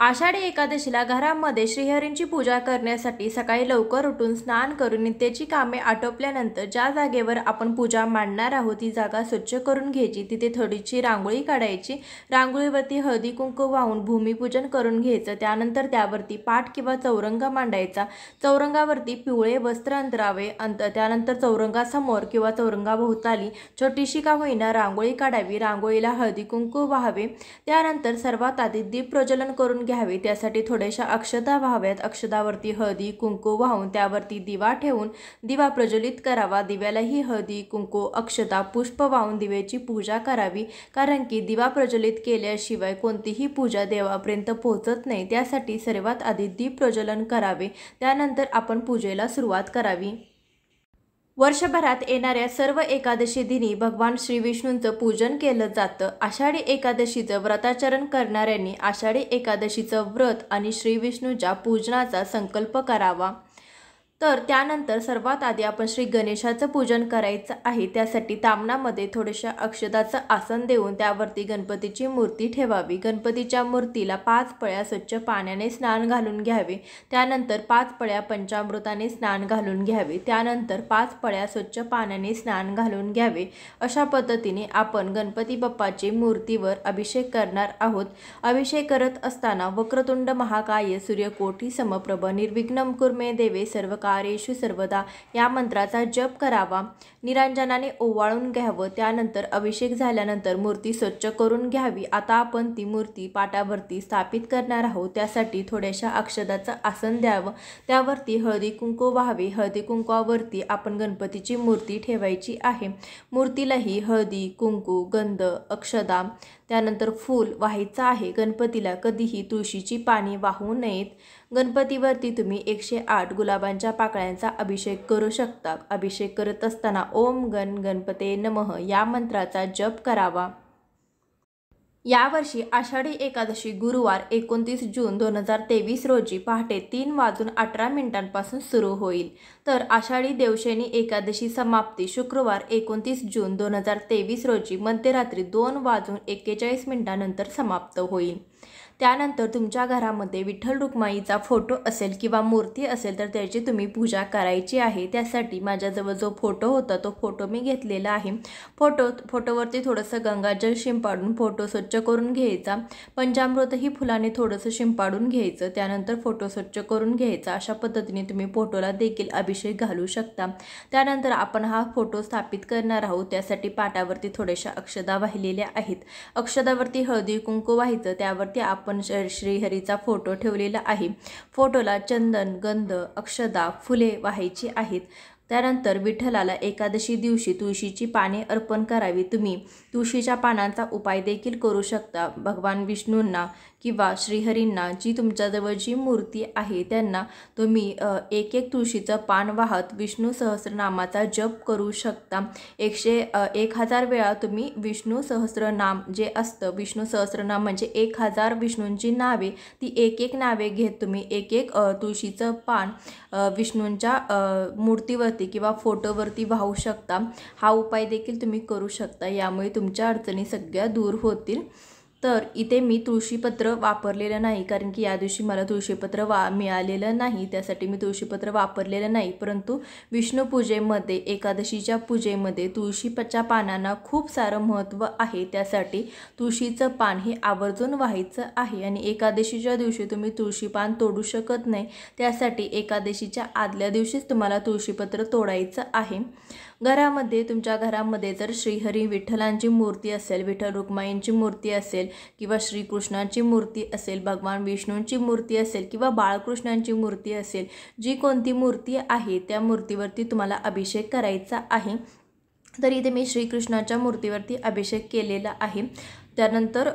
आषाढी एकादशीला घरामध्ये श्रीहरींची पूजा करण्यासाठी सकाळी लवकर उठून स्नान करून नित्याची कामे आटोपल्यानंतर ज्या जागेवर आपण पूजा मांडणार आहोत ती जागा स्वच्छ करून घ्यायची तिथे थोडीशी रांगोळी काढायची रांगोळीवरती हळदी कुंकू वाहून भूमिपूजन करून घ्यायचं त्यानंतर त्यावरती पाठ किंवा चौरंग मांडायचा चौरंगावरती पिवळे वस्त्र अंतरावे अंत त्यानंतर चौरंगासमोर किंवा चौरंगाभोवताली छोटीशी का होईना रांगोळी काढावी रांगोळीला हळदी कुंकू वाहावे त्यानंतर सर्वात आधी दीप प्रज्वलन करून करून घ्यावी त्यासाठी थोड्याशा अक्षता व्हाव्यात अक्षतावरती हळदी कुंकू वाहून त्यावरती दिवा ठेवून दिवा प्रज्वलित करावा दिव्यालाही हळदी कुंकू अक्षता पुष्प वाहून दिव्याची पूजा करावी कारण की दिवा प्रज्वलित केल्याशिवाय कोणतीही पूजा देवापर्यंत पोहोचत नाही त्यासाठी सर्वात आधी दीप प्रज्वलन करावे त्यानंतर आपण पूजेला सुरुवात करावी वर्षभरात येणाऱ्या सर्व एकादशी दिनी भगवान श्रीविष्णूंचं पूजन केलं जातं आषाढी एकादशीचं व्रताचरण करणाऱ्यांनी आषाढी एकादशीचं व्रत आणि श्रीविष्णूच्या पूजनाचा संकल्प करावा तर त्यानंतर सर्वात आधी आपण श्री गणेशाचं पूजन करायचं आहे त्यासाठी तामणामध्ये थोडेशा अक्षदाचं आसन देऊन त्यावरती गणपतीची मूर्ती ठेवावी गणपतीच्या मूर्तीला पाच पळ्या स्वच्छ पाण्याने स्नान घालून घ्यावे त्यानंतर पाच पळ्या पंचामृताने स्नान घालून घ्यावे त्यानंतर पाच पळ्या स्वच्छ पाण्याने स्नान घालून घ्यावे अशा पद्धतीने आपण गणपती बाप्पाची मूर्तीवर अभिषेक करणार आहोत अभिषेक करत असताना वक्रतुंड महाकाय सूर्यकोटी समप्रभ निर्विघ्नम कुर्मे देवे सर्व ओंकारेशु सर्वदा या मंत्राचा जप करावा निरांजनाने ओवाळून घ्यावं त्यानंतर अभिषेक झाल्यानंतर मूर्ती स्वच्छ करून घ्यावी आता आपण ती मूर्ती पाटावरती स्थापित करणार आहोत त्यासाठी थोड्याशा अक्षदाचं आसन द्यावं त्यावरती हळदी कुंकू व्हावी हळदी कुंकूवरती आपण गणपतीची मूर्ती ठेवायची आहे मूर्तीलाही हळदी कुंकू गंध अक्षदा त्यानंतर फूल व्हायचं आहे गणपतीला कधीही तुळशीची पाणी वाहू नयेत गणपतीवरती तुम्ही एकशे आठ गुलाबांच्या पाकळ्यांचा अभिषेक करू शकता अभिषेक करत असताना ओम गण गणपते नमः या मंत्राचा जप करावा यावर्षी आषाढी एकादशी गुरुवार एकोणतीस जून दोन हजार तेवीस रोजी पहाटे तीन वाजून अठरा मिनिटांपासून सुरू होईल तर आषाढी देवशेनी एकादशी समाप्ती शुक्रवार एकोणतीस जून दोन हजार तेवीस रोजी मध्यरात्री दोन वाजून एक्केचाळीस मिनिटांनंतर समाप्त होईल त्यानंतर तुमच्या घरामध्ये विठ्ठल रुक्माईचा फोटो असेल किंवा मूर्ती असेल तर त्याची तुम्ही पूजा करायची आहे त्यासाठी माझ्याजवळ जो फोटो होता तो फोटो मी घेतलेला आहे फोटो फोटोवरती थोडंसं गंगाजल शिंपाडून फोटो स्वच्छ करून घ्यायचा पंचामृतही फुलाने थोडंसं शिंपाडून घ्यायचं त्यानंतर फोटो स्वच्छ करून घ्यायचा अशा पद्धतीने तुम्ही फोटोला देखील अभिषेक घालू शकता त्यानंतर आपण हा फोटो स्थापित करणार आहोत त्यासाठी पाटावरती थोड्याशा अक्षदा वाहिलेल्या आहेत अक्षदावरती हळदी कुंकू व्हायचं त्यावरती आपण आपण श्रीहरीचा फोटो ठेवलेला आहे फोटोला चंदन गंध अक्षदा फुले व्हायची आहेत त्यानंतर विठ्ठलाला एकादशी दिवशी तुळशीची पाने अर्पण करावी तुम्ही तुळशीच्या पानांचा उपाय देखील करू शकता भगवान विष्णूंना किंवा श्रीहरींना जी तुमच्याजवळ जी मूर्ती आहे त्यांना तुम्ही एक एक तुळशीचं पान वाहत विष्णू सहस्रनामाचा जप करू शकता एकशे एक हजार वेळा तुम्ही विष्णू सहस्रनाम जे असतं विष्णू सहस्रनाम म्हणजे एक हजार विष्णूंची नावे ती एक एक नावे घेत तुम्ही एक एक तुळशीचं पान विष्णूंच्या मूर्तीवरती किंवा फोटोवरती वाहू शकता हा उपाय देखील तुम्ही करू शकता यामुळे तुमच्या अडचणी सगळ्या दूर होतील तर इथे मी तुळशीपत्र वापरलेलं नाही कारण की या दिवशी मला तुळशीपत्र वा मिळालेलं नाही त्यासाठी मी तुळशीपत्र वापरलेलं नाही परंतु विष्णूपूजेमध्ये एकादशीच्या पूजेमध्ये तुळशीपच्या पानांना खूप सारं महत्त्व आहे त्यासाठी तुळशीचं पान हे आवर्जून व्हायचं आहे आणि एकादशीच्या दिवशी तुम्ही तुळशी पान तोडू शकत नाही त्यासाठी एकादशीच्या आदल्या दिवशीच तुम्हाला तुळशीपत्र तोडायचं आहे घरामध्ये तुमच्या घरामध्ये जर श्रीहरी विठ्ठलांची मूर्ती असेल विठ्ठल रुक्माईंची मूर्ती असेल किंवा श्रीकृष्णांची मूर्ती असेल भगवान विष्णूंची मूर्ती असेल किंवा बाळकृष्णांची मूर्ती असेल जी कोणती मूर्ती आहे त्या मूर्तीवरती तुम्हाला अभिषेक करायचा आहे तर इथे मी श्रीकृष्णाच्या मूर्तीवरती अभिषेक केलेला आहे त्यानंतर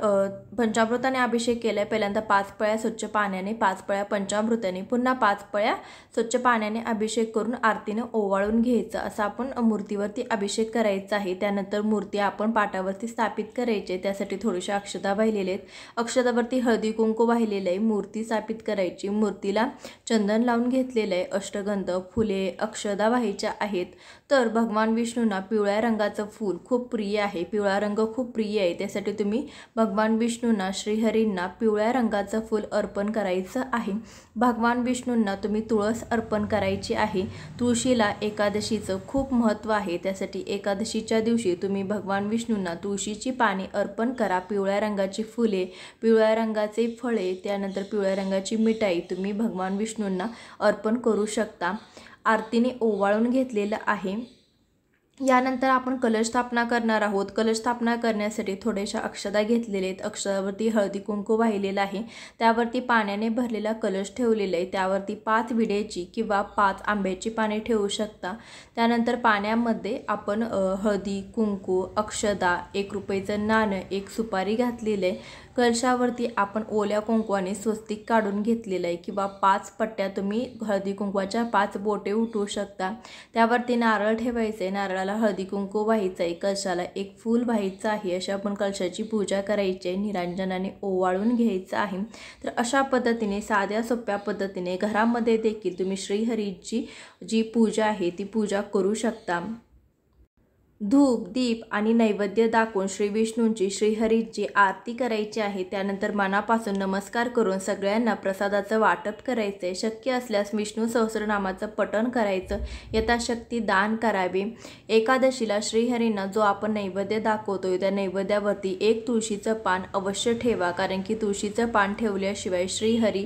पंचामृताने अभिषेक केला आहे पहिल्यांदा पाच पळ्या स्वच्छ पाण्याने पाच पळ्या पंचामृताने पुन्हा पाच पळ्या स्वच्छ पाण्याने अभिषेक करून आरतीने ओवाळून घ्यायचं असं आपण मूर्तीवरती अभिषेक करायचा आहे त्यानंतर मूर्ती आपण पाटावरती स्थापित करायची त्यासाठी थोडीशा अक्षता वाहिलेले आहेत अक्षतावरती हळदी कुंकू वाहिलेलं आहे मूर्ती स्थापित करायची मूर्तीला चंदन लावून घेतलेलं आहे अष्टगंध फुले अक्षदा व्हायच्या आहेत तर भगवान विष्णूंना पिवळ्या रंगाचं फूल खूप प्रिय आहे पिवळा रंग खूप प्रिय आहे त्यासाठी तुम्ही भगवान विष्णूंना श्रीहरींना पिवळ्या रंगाचं फूल अर्पण करायचं आहे भगवान विष्णूंना तुम्ही तुळस अर्पण करायची आहे तुळशीला एकादशीचं खूप महत्त्व आहे त्यासाठी एकादशीच्या दिवशी तुम्ही भगवान विष्णूंना तुळशीची पाने अर्पण करा पिवळ्या रंगाची फुले पिवळ्या रंगाचे फळे त्यानंतर पिवळ्या रंगाची मिठाई तुम्ही भगवान विष्णूंना अर्पण करू शकता आरतीने ओवाळून घेतलेलं आहे यानंतर आपण कलश स्थापना करणार आहोत कलश स्थापना करण्यासाठी थोडेशा अक्षदा घेतलेल्या आहेत अक्षदावरती हळदी कुंकू वाहिलेला आहे त्यावरती पाण्याने भरलेला कलश ठेवलेला आहे त्यावरती पाच विड्याची किंवा पाच आंब्याची पाने ठेवू शकता त्यानंतर पाण्यामध्ये आपण हळदी कुंकू अक्षदा एक रुपयेचं नाणं एक सुपारी घातलेलं आहे कळशावरती आपण ओल्या कुंकवाने स्वस्तिक काढून घेतलेलं आहे किंवा पाच पट्ट्या तुम्ही हळदी कुंकवाच्या पाच बोटे उठवू शकता त्यावरती नारळ ठेवायचं आहे नारळाला हळदी कुंकू व्हायचं आहे कळशाला एक फूल व्हायचं आहे अशी आपण कळशाची पूजा करायची आहे निरांजनाने ओवाळून घ्यायचं आहे तर अशा पद्धतीने साध्या सोप्या पद्धतीने घरामध्ये देखील तुम्ही श्रीहरीची जी पूजा आहे ती पूजा करू शकता धूप दीप आणि नैवेद्य दाखवून श्री विष्णूंची श्रीहरीची आरती करायची आहे त्यानंतर मनापासून नमस्कार करून सगळ्यांना प्रसादाचं वाटप करायचं शक्य असल्यास विष्णू सहस्रनामाचं पठण करायचं यथाशक्ती दान करावी एकादशीला श्रीहरींना जो आपण नैवेद्य दाखवतोय त्या नैवेद्यावरती एक तुळशीचं पान अवश्य ठेवा कारण की तुळशीचं पान ठेवल्याशिवाय श्रीहरी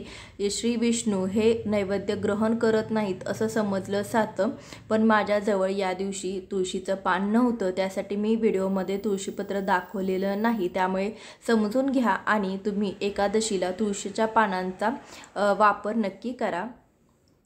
श्री विष्णू हे नैवेद्य ग्रहण करत नाहीत असं समजलं जातं पण माझ्याजवळ या दिवशी तुळशीचं पान न नव्हतं त्यासाठी मी व्हिडिओमध्ये तुळशीपत्र दाखवलेलं नाही त्यामुळे समजून घ्या आणि तुम्ही एकादशीला तुळशीच्या पानांचा वापर नक्की करा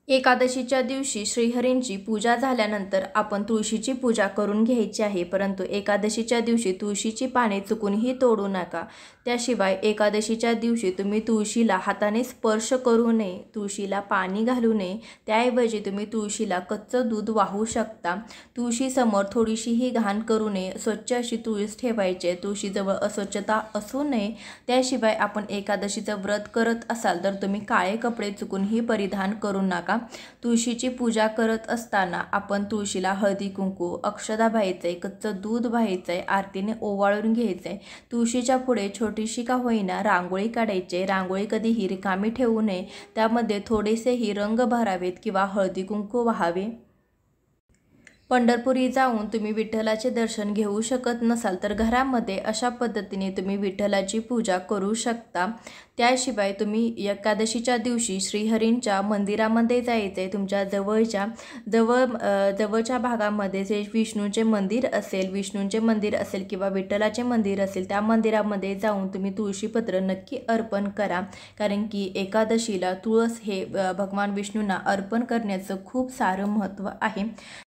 एकादशीच्या दिवशी श्रीहरींची पूजा झाल्यानंतर आपण तुळशीची पूजा करून घ्यायची आहे परंतु एकादशीच्या दिवशी तुळशीची पाने चुकूनही तोडू नका त्याशिवाय एकादशीच्या दिवशी तुम्ही तुळशीला हाताने स्पर्श करू नये तुळशीला पाणी घालू नये त्याऐवजी तुम्ही तुळशीला कच्चं दूध वाहू शकता तुळशीसमोर थोडीशीही घाण करू नये स्वच्छ अशी तुळस ठेवायचे तुळशीजवळ अस्वच्छता असू नये त्याशिवाय आपण एकादशीचं व्रत करत असाल तर तुम्ही काळे कपडे चुकूनही परिधान करू नका का तुळशीची पूजा करत असताना आपण तुळशीला हळदी कुंकू अक्षदा आहे कच्चं दूध आहे आरतीने ओवाळून घ्यायचं आहे तुळशीच्या पुढे छोटीशी का होईना रांगोळी काढायचे रांगोळी कधीही रिकामी ठेवू नये त्यामध्ये थोडेसेही रंग भरावेत किंवा हळदी कुंकू व्हावे पंढरपुरी जाऊन तुम्ही विठ्ठलाचे दर्शन घेऊ शकत नसाल तर घरामध्ये अशा पद्धतीने तुम्ही विठ्ठलाची पूजा करू शकता त्याशिवाय तुम्ही एकादशीच्या दिवशी श्रीहरींच्या मंदिरामध्ये जायचं आहे तुमच्या जवळच्या जवळ जवळच्या भागामध्ये जे विष्णूचे मंदिर असेल विष्णूंचे मंदिर असेल किंवा विठ्ठलाचे मंदिर असेल त्या मंदिरामध्ये जाऊन तुम्ही तुळशीपत्र नक्की अर्पण करा कारण की एकादशीला तुळस हे भगवान विष्णूंना अर्पण करण्याचं खूप सारं महत्त्व आहे